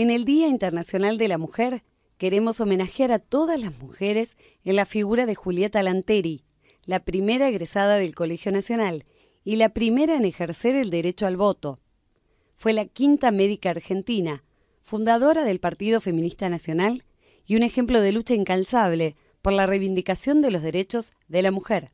En el Día Internacional de la Mujer, queremos homenajear a todas las mujeres en la figura de Julieta Lanteri, la primera egresada del Colegio Nacional y la primera en ejercer el derecho al voto. Fue la quinta médica argentina, fundadora del Partido Feminista Nacional y un ejemplo de lucha incansable por la reivindicación de los derechos de la mujer.